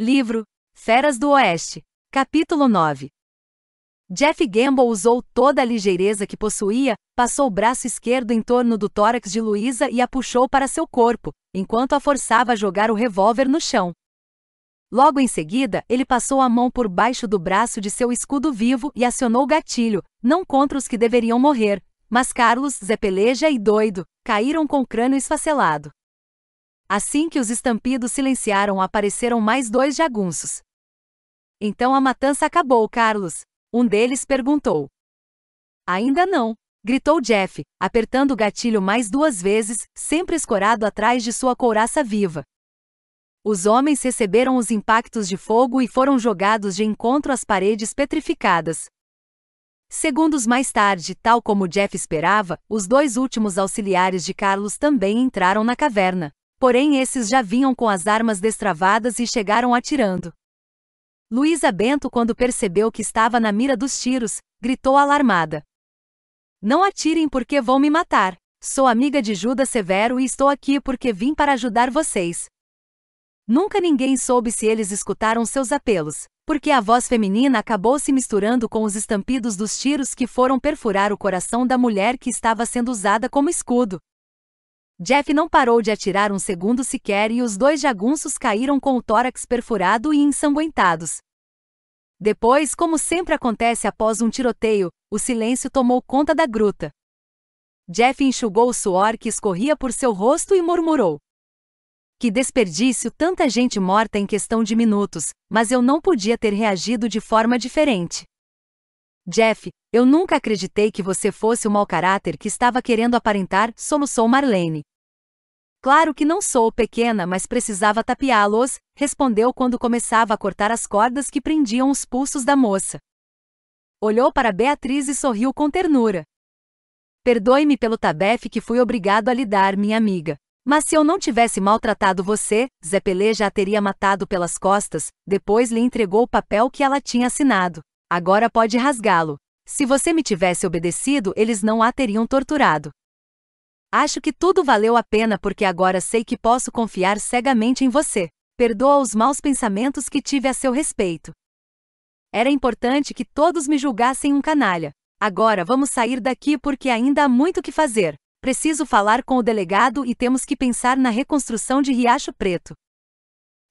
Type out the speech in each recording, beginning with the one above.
Livro: Feras do Oeste, capítulo 9. Jeff Gamble usou toda a ligeireza que possuía, passou o braço esquerdo em torno do tórax de Luísa e a puxou para seu corpo, enquanto a forçava a jogar o revólver no chão. Logo em seguida, ele passou a mão por baixo do braço de seu escudo vivo e acionou o gatilho, não contra os que deveriam morrer, mas Carlos, Zé Peleja e Doido, caíram com o crânio esfacelado. Assim que os estampidos silenciaram, apareceram mais dois jagunços. Então a matança acabou, Carlos. Um deles perguntou. Ainda não, gritou Jeff, apertando o gatilho mais duas vezes, sempre escorado atrás de sua couraça viva. Os homens receberam os impactos de fogo e foram jogados de encontro às paredes petrificadas. Segundos mais tarde, tal como Jeff esperava, os dois últimos auxiliares de Carlos também entraram na caverna. Porém, esses já vinham com as armas destravadas e chegaram atirando. Luísa Bento, quando percebeu que estava na mira dos tiros, gritou alarmada: Não atirem porque vão me matar. Sou amiga de Judas Severo e estou aqui porque vim para ajudar vocês. Nunca ninguém soube se eles escutaram seus apelos, porque a voz feminina acabou se misturando com os estampidos dos tiros que foram perfurar o coração da mulher que estava sendo usada como escudo. Jeff não parou de atirar um segundo sequer e os dois jagunços caíram com o tórax perfurado e ensanguentados. Depois, como sempre acontece após um tiroteio, o silêncio tomou conta da gruta. Jeff enxugou o suor que escorria por seu rosto e murmurou: Que desperdício, tanta gente morta em questão de minutos, mas eu não podia ter reagido de forma diferente. Jeff, eu nunca acreditei que você fosse o mau caráter que estava querendo aparentar, soluçou Marlene. Claro que não sou pequena, mas precisava tapeá-los, respondeu quando começava a cortar as cordas que prendiam os pulsos da moça. Olhou para Beatriz e sorriu com ternura. Perdoe-me pelo tabefe que fui obrigado a lhe dar, minha amiga. Mas se eu não tivesse maltratado você, Zé Pelé já a teria matado pelas costas, depois lhe entregou o papel que ela tinha assinado. Agora pode rasgá-lo. Se você me tivesse obedecido, eles não a teriam torturado. Acho que tudo valeu a pena porque agora sei que posso confiar cegamente em você. Perdoa os maus pensamentos que tive a seu respeito. Era importante que todos me julgassem um canalha. Agora vamos sair daqui porque ainda há muito que fazer. Preciso falar com o delegado e temos que pensar na reconstrução de Riacho Preto.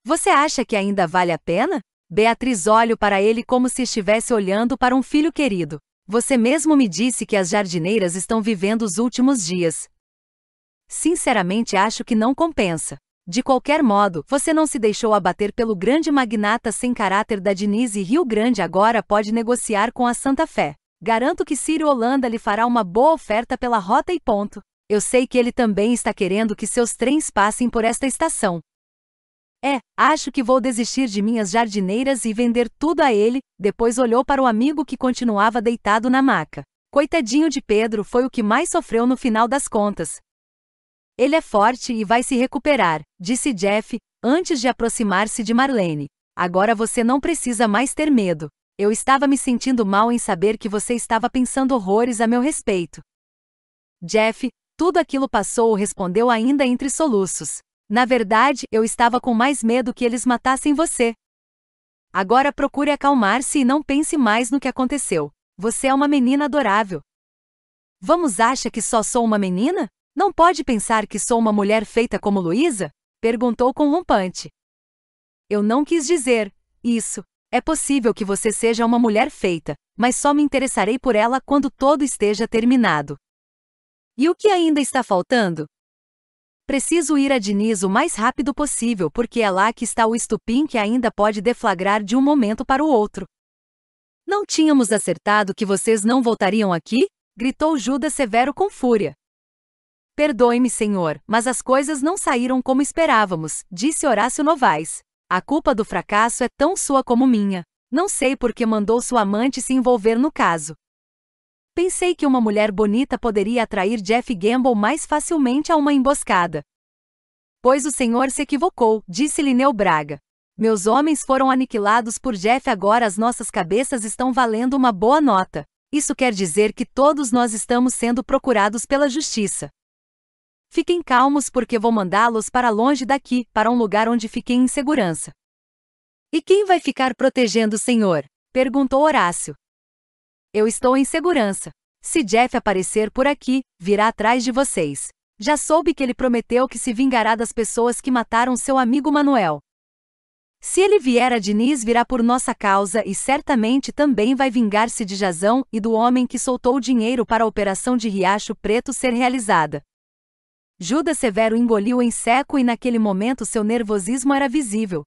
Você acha que ainda vale a pena? Beatriz olha para ele como se estivesse olhando para um filho querido. Você mesmo me disse que as jardineiras estão vivendo os últimos dias, Sinceramente acho que não compensa. De qualquer modo, você não se deixou abater pelo grande magnata sem caráter da Diniz e Rio Grande agora pode negociar com a Santa Fé. Garanto que Ciro Holanda lhe fará uma boa oferta pela rota e ponto. Eu sei que ele também está querendo que seus trens passem por esta estação. É, acho que vou desistir de minhas jardineiras e vender tudo a ele, depois olhou para o amigo que continuava deitado na maca. Coitadinho de Pedro foi o que mais sofreu no final das contas, ele é forte e vai se recuperar, disse Jeff, antes de aproximar-se de Marlene. Agora você não precisa mais ter medo. Eu estava me sentindo mal em saber que você estava pensando horrores a meu respeito. Jeff, tudo aquilo passou, respondeu ainda entre soluços. Na verdade, eu estava com mais medo que eles matassem você. Agora procure acalmar-se e não pense mais no que aconteceu. Você é uma menina adorável. Vamos acha que só sou uma menina? Não pode pensar que sou uma mulher feita como Luísa? perguntou com rompante. Eu não quis dizer isso. É possível que você seja uma mulher feita, mas só me interessarei por ela quando todo esteja terminado. E o que ainda está faltando? Preciso ir a Diniz o mais rápido possível porque é lá que está o estupim que ainda pode deflagrar de um momento para o outro. Não tínhamos acertado que vocês não voltariam aqui? gritou Judas Severo com fúria. Perdoe-me, Senhor, mas as coisas não saíram como esperávamos, disse Horácio Novaes. A culpa do fracasso é tão sua como minha. Não sei por que mandou sua amante se envolver no caso. Pensei que uma mulher bonita poderia atrair Jeff Gamble mais facilmente a uma emboscada. Pois o senhor se equivocou, disse Lineu Braga. Meus homens foram aniquilados por Jeff, agora as nossas cabeças estão valendo uma boa nota. Isso quer dizer que todos nós estamos sendo procurados pela justiça. Fiquem calmos porque vou mandá-los para longe daqui, para um lugar onde fiquem em segurança. E quem vai ficar protegendo o senhor? perguntou Horácio. Eu estou em segurança. Se Jeff aparecer por aqui, virá atrás de vocês. Já soube que ele prometeu que se vingará das pessoas que mataram seu amigo Manuel. Se ele vier a Diniz, virá por nossa causa e certamente também vai vingar-se de Jazão e do homem que soltou o dinheiro para a operação de Riacho Preto ser realizada. Judas Severo engoliu em seco e naquele momento seu nervosismo era visível.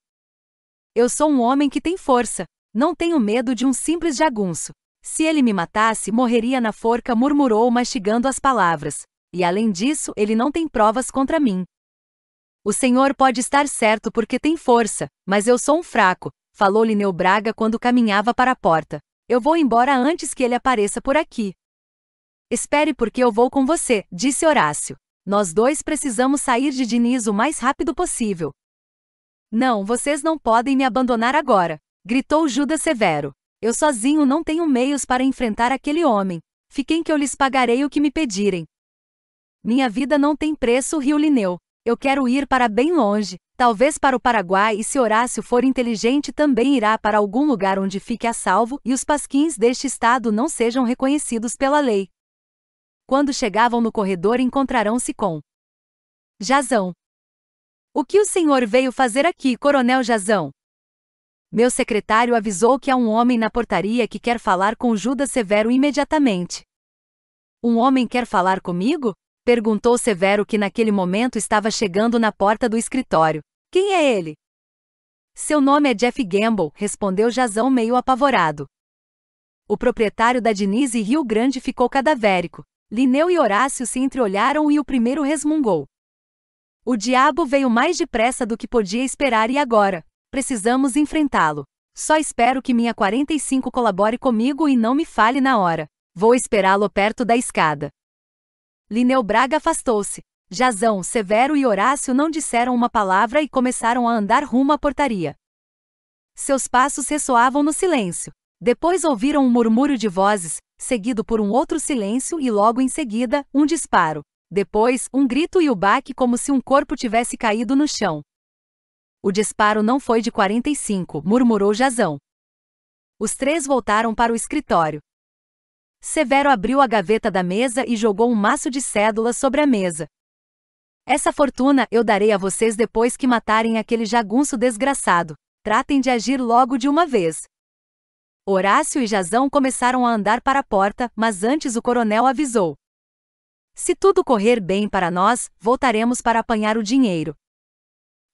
Eu sou um homem que tem força. Não tenho medo de um simples jagunço. Se ele me matasse, morreria na forca, murmurou, mastigando as palavras. E além disso, ele não tem provas contra mim. O senhor pode estar certo porque tem força, mas eu sou um fraco, falou-lhe Braga quando caminhava para a porta. Eu vou embora antes que ele apareça por aqui. Espere porque eu vou com você, disse Horácio. Nós dois precisamos sair de Diniz o mais rápido possível. Não, vocês não podem me abandonar agora, gritou Judas Severo. Eu sozinho não tenho meios para enfrentar aquele homem. Fiquem que eu lhes pagarei o que me pedirem. Minha vida não tem preço, riu Lineu. Eu quero ir para bem longe, talvez para o Paraguai e se Horácio for inteligente também irá para algum lugar onde fique a salvo e os pasquins deste estado não sejam reconhecidos pela lei. Quando chegavam no corredor, encontraram-se com Jazão. O que o senhor veio fazer aqui, Coronel Jazão? Meu secretário avisou que há um homem na portaria que quer falar com Judas Severo imediatamente. Um homem quer falar comigo? Perguntou Severo, que naquele momento estava chegando na porta do escritório. Quem é ele? Seu nome é Jeff Gamble, respondeu Jazão meio apavorado. O proprietário da Denise e Rio Grande ficou cadavérico. Lineu e Horácio se entreolharam e o primeiro resmungou. O diabo veio mais depressa do que podia esperar e agora, precisamos enfrentá-lo. Só espero que minha 45 colabore comigo e não me fale na hora. Vou esperá-lo perto da escada. Lineu Braga afastou-se. Jazão, Severo e Horácio não disseram uma palavra e começaram a andar rumo à portaria. Seus passos ressoavam no silêncio. Depois ouviram um murmúrio de vozes, seguido por um outro silêncio e logo em seguida, um disparo. Depois, um grito e o baque como se um corpo tivesse caído no chão. O disparo não foi de 45, murmurou Jazão. Os três voltaram para o escritório. Severo abriu a gaveta da mesa e jogou um maço de cédulas sobre a mesa. Essa fortuna eu darei a vocês depois que matarem aquele jagunço desgraçado. Tratem de agir logo de uma vez. Horácio e Jazão começaram a andar para a porta, mas antes o coronel avisou. Se tudo correr bem para nós, voltaremos para apanhar o dinheiro.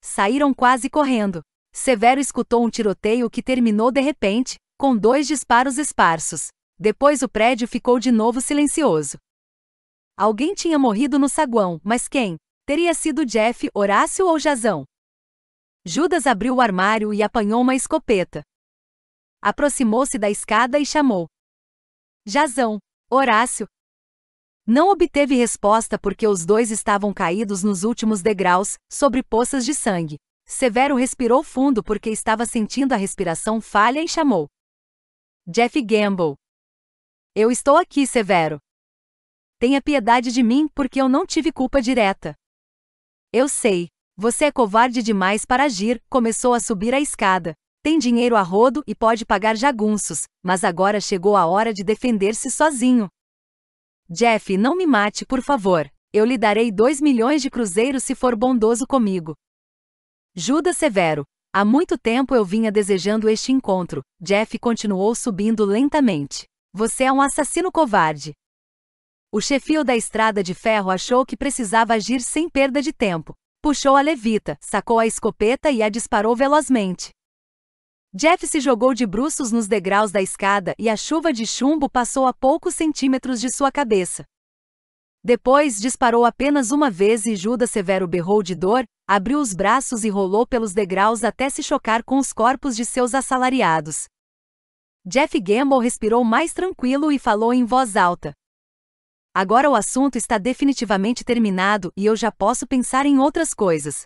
Saíram quase correndo. Severo escutou um tiroteio que terminou de repente, com dois disparos esparsos. Depois o prédio ficou de novo silencioso. Alguém tinha morrido no saguão, mas quem? Teria sido Jeff, Horácio ou Jazão? Judas abriu o armário e apanhou uma escopeta. Aproximou-se da escada e chamou. Jazão, Horácio. Não obteve resposta porque os dois estavam caídos nos últimos degraus, sobre poças de sangue. Severo respirou fundo porque estava sentindo a respiração falha e chamou. Jeff Gamble. Eu estou aqui, Severo. Tenha piedade de mim porque eu não tive culpa direta. Eu sei. Você é covarde demais para agir, começou a subir a escada. Tem dinheiro a rodo e pode pagar jagunços, mas agora chegou a hora de defender-se sozinho. Jeff, não me mate, por favor. Eu lhe darei 2 milhões de cruzeiros se for bondoso comigo. Judas Severo. Há muito tempo eu vinha desejando este encontro. Jeff continuou subindo lentamente. Você é um assassino covarde. O chefio da estrada de ferro achou que precisava agir sem perda de tempo. Puxou a levita, sacou a escopeta e a disparou velozmente. Jeff se jogou de bruços nos degraus da escada e a chuva de chumbo passou a poucos centímetros de sua cabeça. Depois disparou apenas uma vez e Judas Severo berrou de dor, abriu os braços e rolou pelos degraus até se chocar com os corpos de seus assalariados. Jeff Gamble respirou mais tranquilo e falou em voz alta. Agora o assunto está definitivamente terminado e eu já posso pensar em outras coisas.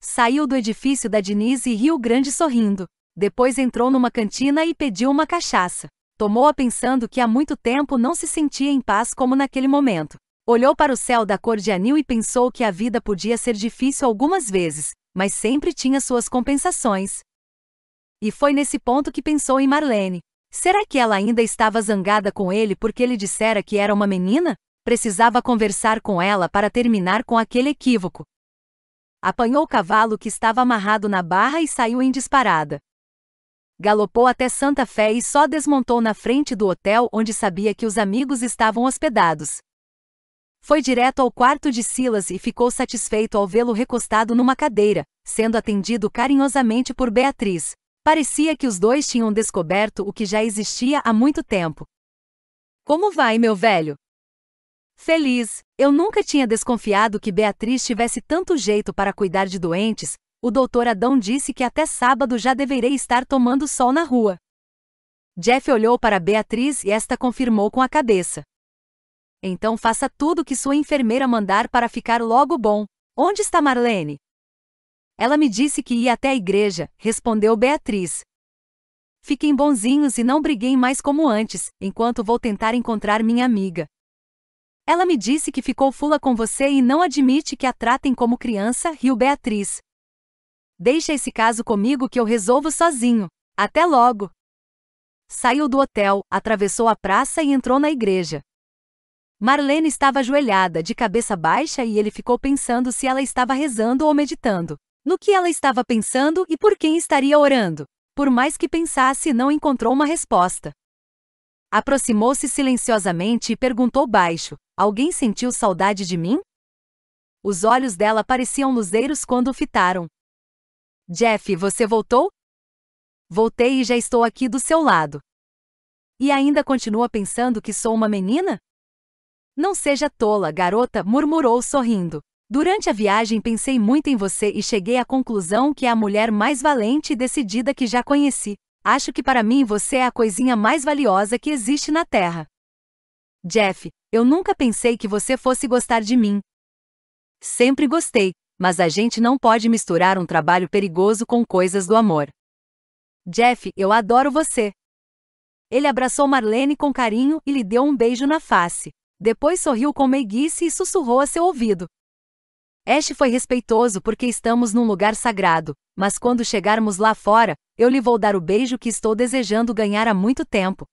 Saiu do edifício da Denise e riu Grande sorrindo. Depois entrou numa cantina e pediu uma cachaça. Tomou-a pensando que há muito tempo não se sentia em paz como naquele momento. Olhou para o céu da cor de anil e pensou que a vida podia ser difícil algumas vezes, mas sempre tinha suas compensações. E foi nesse ponto que pensou em Marlene. Será que ela ainda estava zangada com ele porque ele dissera que era uma menina? Precisava conversar com ela para terminar com aquele equívoco. Apanhou o cavalo que estava amarrado na barra e saiu em disparada. Galopou até Santa Fé e só desmontou na frente do hotel onde sabia que os amigos estavam hospedados. Foi direto ao quarto de Silas e ficou satisfeito ao vê-lo recostado numa cadeira, sendo atendido carinhosamente por Beatriz. Parecia que os dois tinham descoberto o que já existia há muito tempo. Como vai, meu velho? Feliz, eu nunca tinha desconfiado que Beatriz tivesse tanto jeito para cuidar de doentes, o doutor Adão disse que até sábado já deverei estar tomando sol na rua. Jeff olhou para Beatriz e esta confirmou com a cabeça. Então faça tudo o que sua enfermeira mandar para ficar logo bom. Onde está Marlene? Ela me disse que ia até a igreja, respondeu Beatriz. Fiquem bonzinhos e não briguem mais como antes, enquanto vou tentar encontrar minha amiga. Ela me disse que ficou fula com você e não admite que a tratem como criança, riu Beatriz. Deixa esse caso comigo que eu resolvo sozinho. Até logo! Saiu do hotel, atravessou a praça e entrou na igreja. Marlene estava ajoelhada, de cabeça baixa, e ele ficou pensando se ela estava rezando ou meditando. No que ela estava pensando e por quem estaria orando. Por mais que pensasse, não encontrou uma resposta. Aproximou-se silenciosamente e perguntou baixo: Alguém sentiu saudade de mim? Os olhos dela pareciam luzeiros quando o fitaram. Jeff, você voltou? Voltei e já estou aqui do seu lado. E ainda continua pensando que sou uma menina? Não seja tola, garota, murmurou sorrindo. Durante a viagem pensei muito em você e cheguei à conclusão que é a mulher mais valente e decidida que já conheci. Acho que para mim você é a coisinha mais valiosa que existe na Terra. Jeff, eu nunca pensei que você fosse gostar de mim. Sempre gostei, mas a gente não pode misturar um trabalho perigoso com coisas do amor. Jeff, eu adoro você. Ele abraçou Marlene com carinho e lhe deu um beijo na face. Depois sorriu com meiguice e sussurrou a seu ouvido. Ash foi respeitoso porque estamos num lugar sagrado, mas quando chegarmos lá fora, eu lhe vou dar o beijo que estou desejando ganhar há muito tempo.